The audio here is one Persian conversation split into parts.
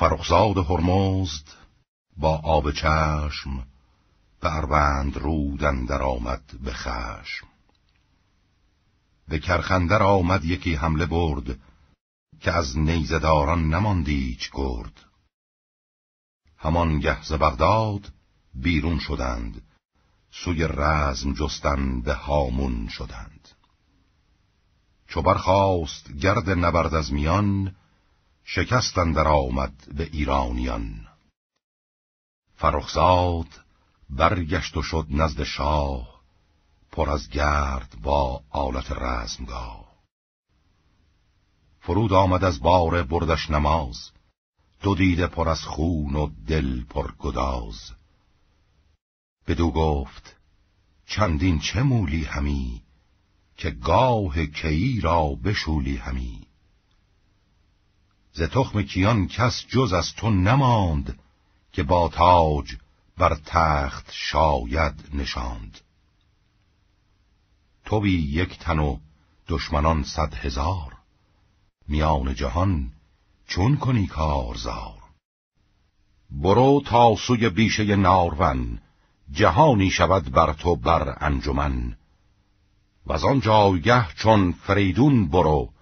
فرخزاد هرمزد با آب چشم به اروند رودن در آمد به خشم به کرخندر آمد یکی حمله برد که از نیزداران نماندیچ گرد همان گهز بغداد بیرون شدند سوی رزم جستن به هامون شدند چو برخاست گرد نبرد از میان شکستن در آمد به ایرانیان فرخزاد برگشت و شد نزد شاه پر از گرد با آلت رزمگاه فرود آمد از باره بردش نماز دو دیده پر از خون و دل پر گداز بدو گفت چندین چه مولی همی که گاه کی را بشولی همی ز تخم کیان کس جز از تو نماند که با تاج بر تخت شاید نشاند توی یک تن و دشمنان صد هزار میان جهان چون کنی کارزار برو تا سوی بیشه نارون جهانی شود بر تو بر انجمن و از آن جایگه چون فریدون برو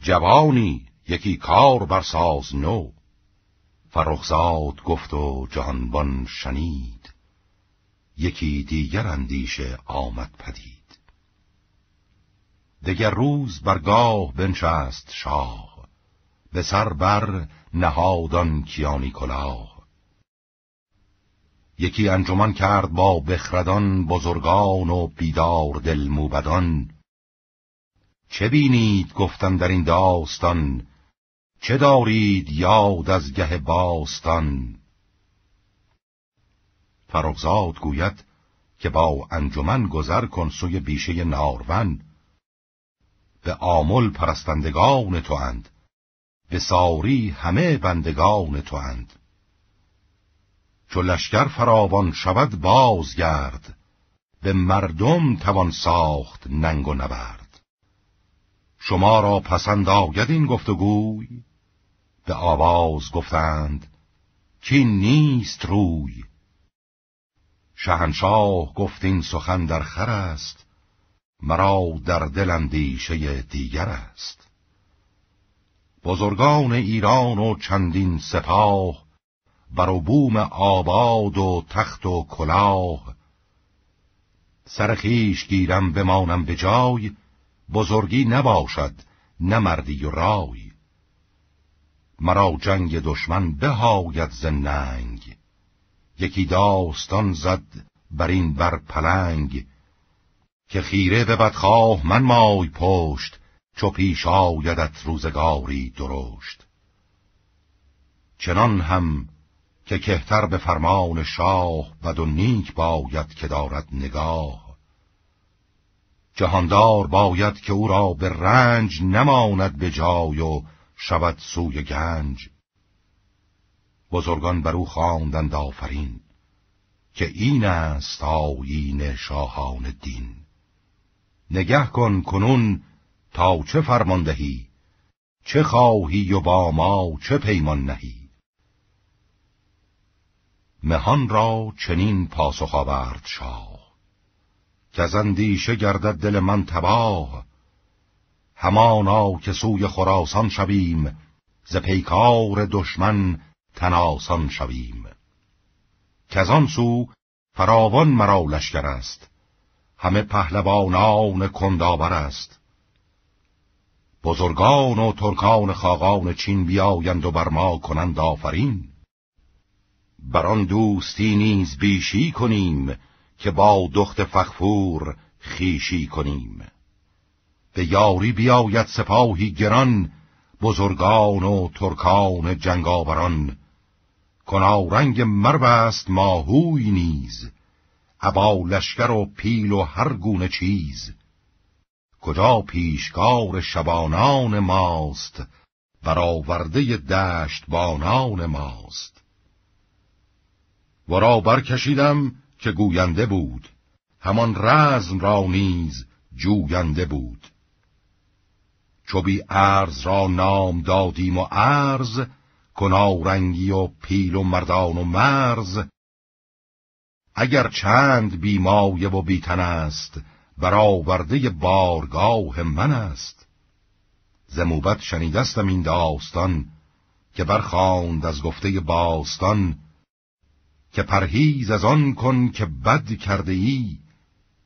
جوانی یکی کار برساز نو فرخزاد گفت و جهانبان شنید یکی دیگر اندیشه آمد پدید دگر روز برگاه بنشست شاه به سر بر نهادان کیانی کلاه یکی انجمن کرد با بخردان بزرگان و بیدار دل موبدان چه بینید گفتن در این داستان چه دارید یاد از گه باستان فرخزاد گوید که با انجمن گذر کن سوی بیشه نارون به آمل پرستندگان تو اند به ساری همه بندگان تو اند چو لشکر فراوان شود بازگرد به مردم توان ساخت ننگ و نبرد شما را پسند آید این گفتگوی به آواز گفتند که نیست روی شهنشاه گفت این سخن در خر است مرا در دل اندیشه دیگر است بزرگان ایران و چندین سپاه بر بوم آباد و تخت و کلاه سرخیش گیرم بمانم به جای بزرگی نباشد نه مردی و رای مرا جنگ دشمن بهاید زننگ یکی داستان زد بر این بر پلنگ که خیره به بدخواه من مای پشت چو پیش آیدت روزگاری درشت چنان هم که کهتر به فرمان شاه بد و نیک باید که دارد نگاه جهاندار باید که او را به رنج نماند به و شود سوی گنج بزرگان بر او خواندند آفرین که این است آیین شاهان دین نگه کن کنون تا چه فرماندهی چه خواهی و با ما چه پیمان نهی مهان را چنین پاسخ آورد شاه که گردد دل من تباه همانا که سوی خراسان شویم ز پیکار دشمن تناسان شویم که از آن سو فراوان مرا لشکر است همه پهلوانان کنداور است بزرگان و ترکان خاقان چین بیایند و بر ما کنند آفرین بر آن دوستی نیز بیشی کنیم که با دخت فخفور خیشی کنیم به یاری بیاید سپاهی گران بزرگان و ترکان جنگاوران کنارنگ مرو است ماهوی نیز ابا لشکر و پیل و هر گونه چیز کجا پیشکار شبانان ماست برآورده دشت بانان ماست ورا برکشیدم که گوینده بود همان رزم را نیز جوینده بود چو ارز را نام دادیم و ارز کنارنگی و پیل و مردان و مرز اگر چند بیمایه و بیتن است برآورده بارگاه من است زموبت شنیدستم این داستان که برخاند از گفته باستان که پرهیز از آن کن که بد کرده ای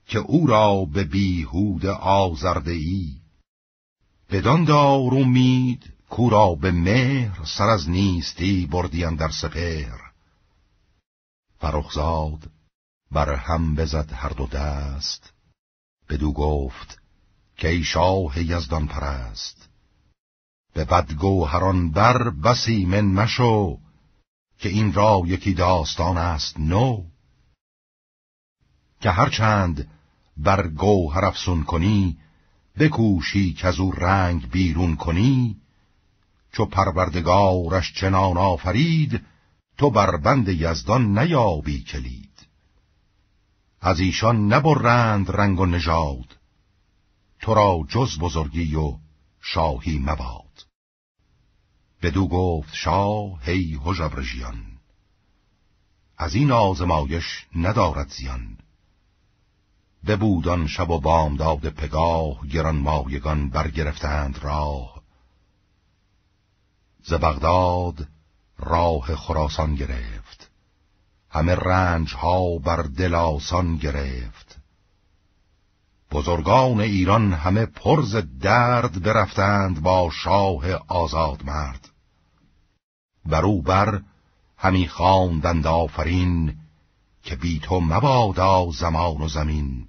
که او را به بیهود آزرده ای بدان دار امید کورا به مهر سر از نیستی بردیان در سپهر فرخزاد بر هم بزد هر دو دست بدو گفت که ای شاه یزدان پرست به هران بر بسی من مشو که این را یکی داستان است نو که هرچند بر گوهر افسون کنی بکوشی که از او رنگ بیرون کنی چو پروردگارش چنان آفرید تو بر بند یزدان نیابی کلید از ایشان نبرند رنگ و نژاد تو را جز بزرگی و شاهی مباد بدو گفت شاه هی هژبرژیان از این آزمایش ندارد زیان ببود آن شب و بامداد پگاه گران مایگان برگرفتند راه ز بغداد راه خراسان گرفت همه رنج ها بر دل آسان گرفت بزرگان ایران همه پرز درد برفتند با شاه آزاد مرد او بر همی خواندند آفرین که بی تو مبادا زمان و زمین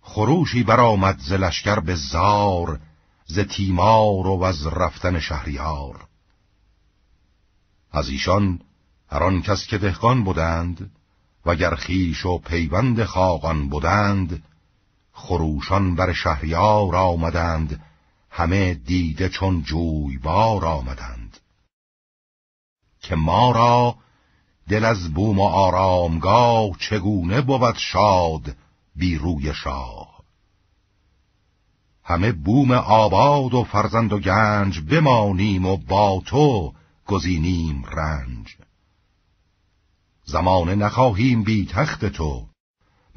خروشی برآمد ز لشکر به زار ز تیمار و از رفتن شهریار از ایشان هر کس که دهقان بودند و خیش و پیوند خاقان بودند خروشان بر شهریار آمدند همه دیده چون جویبار آمدند که ما را دل از بوم و آرامگاه چگونه بود شاد بی روی شاه همه بوم آباد و فرزند و گنج بمانیم و با تو گزینیم رنج زمانه نخواهیم بی تخت تو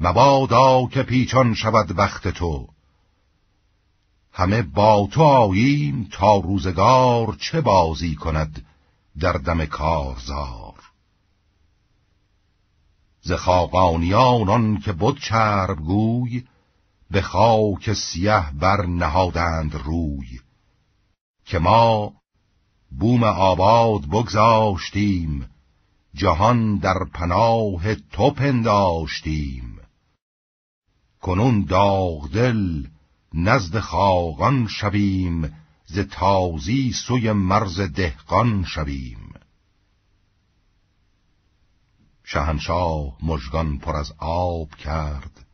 مبادا که پیچان شود بخت تو همه با تو آییم تا روزگار چه بازی کند در دم کارزار ز خاقانیان آن که بد چرب گوی به خاک سیه بر نهادند روی که ما بوم آباد بگذاشتیم جهان در پناه تو پنداشتیم کنون داغدل نزد خاقان شویم ز تازی سوی مرز دهقان شویم شهنشاه مژگان پر از آب کرد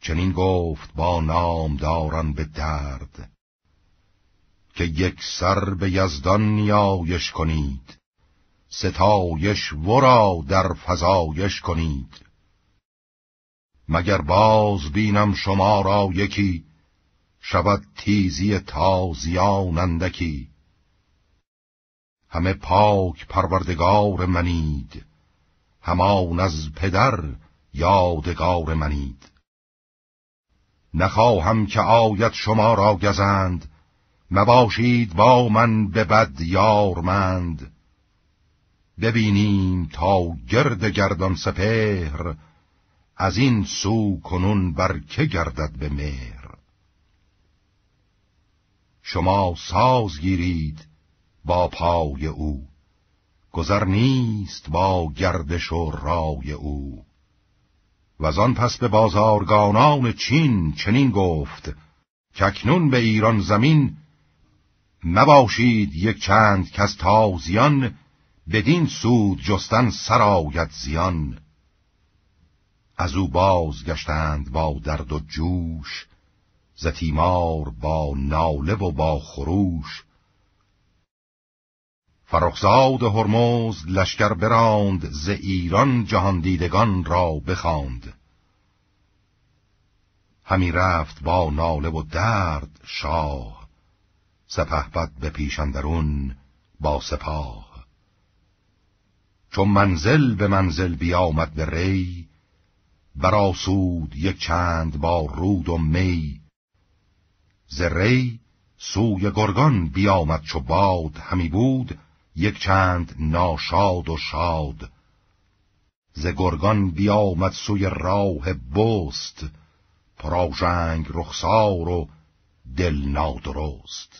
چنین گفت با نام داران به درد که یک سر به یزدان نیایش کنید ستایش ورا در فزایش کنید مگر باز بینم شما را یکی شود تیزی تازیان اندکی همه پاک پروردگار منید همان از پدر یادگار منید نخواهم که آید شما را گزند مباشید با من به بد یارمند ببینیم تا گرد گردان سپهر از این سو کنون بر که گردد به مهر شما ساز گیرید با پای او گذر نیست با گردش و رای او و از آن پس به بازارگانان چین چنین گفت که به ایران زمین نباشید یک چند کس تازیان بدین سود جستن سرایت زیان از او گشتند با درد و جوش ز تیمار با ناله و با خروش فرخزاد هرمز لشکر براند ز ایران جهاندیدگان را بخاند همی رفت با ناله و درد شاه سپهبد به پیشندرون با سپاه چون منزل به منزل بیامد به ری براسود یک چند با رود و می ز ری سوی گرگان بیامد چو باد همی بود یک چند ناشاد و شاد ز گرگان بیامد سوی راه بست پراژنگ رخسار و دل نادرست